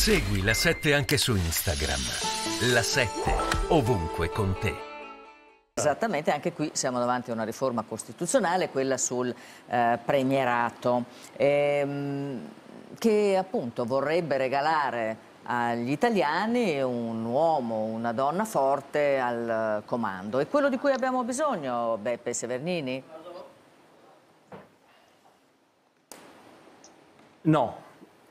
Segui la 7 anche su Instagram. La 7 ovunque con te. Esattamente, anche qui siamo davanti a una riforma costituzionale, quella sul eh, premierato, ehm, che appunto vorrebbe regalare agli italiani un uomo, una donna forte al comando. È quello di cui abbiamo bisogno, Beppe Severnini? No,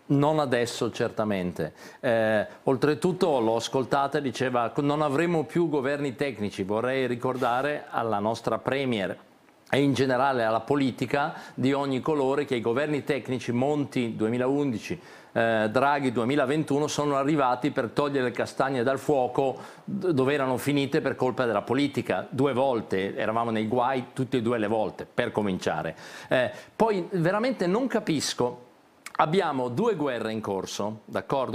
non adesso certamente. Eh, oltretutto l'ho ascoltata e diceva non avremo più governi tecnici. Vorrei ricordare alla nostra Premier e in generale alla politica di ogni colore che i governi tecnici Monti 2011, eh, Draghi 2021 sono arrivati per togliere le castagne dal fuoco dove erano finite per colpa della politica. Due volte eravamo nei guai, tutte e due le volte, per cominciare. Eh, poi veramente non capisco Abbiamo due guerre in corso,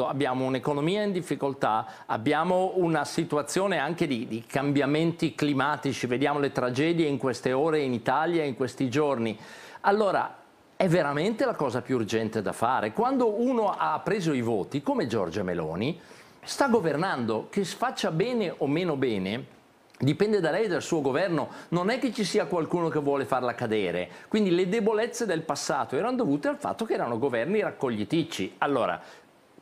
abbiamo un'economia in difficoltà, abbiamo una situazione anche di, di, cambiamenti climatici, vediamo le tragedie in queste ore in Italia, in questi giorni. Allora, è veramente la cosa più urgente da fare. Quando uno ha preso i voti, come Giorgia Meloni, sta governando, che faccia bene o meno bene, Dipende da lei e dal suo governo, non è che ci sia qualcuno che vuole farla cadere. Quindi le debolezze del passato erano dovute al fatto che erano governi raccogliticci. Allora,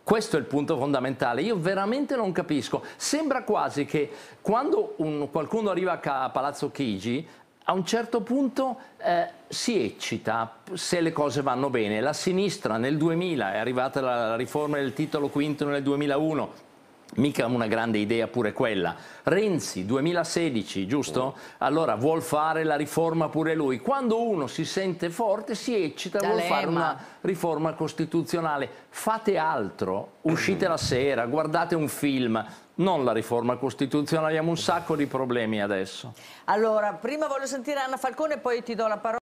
questo è il punto fondamentale. Io veramente non capisco. Sembra quasi che quando un, qualcuno arriva a Palazzo Chigi, a un certo punto eh, si eccita se le cose vanno bene. La sinistra nel 2000 è arrivata la riforma del titolo quinto nel 2001 Mica una grande idea pure quella. Renzi 2016, giusto? Mm. Allora vuol fare la riforma pure lui. Quando uno si sente forte si eccita, D'Alema. vuol fare una riforma costituzionale. Fate altro, uscite la sera, guardate un film, non la riforma costituzionale. Abbiamo un sacco di problemi adesso. Allora, prima voglio sentire Anna Falcone e poi ti do la parola.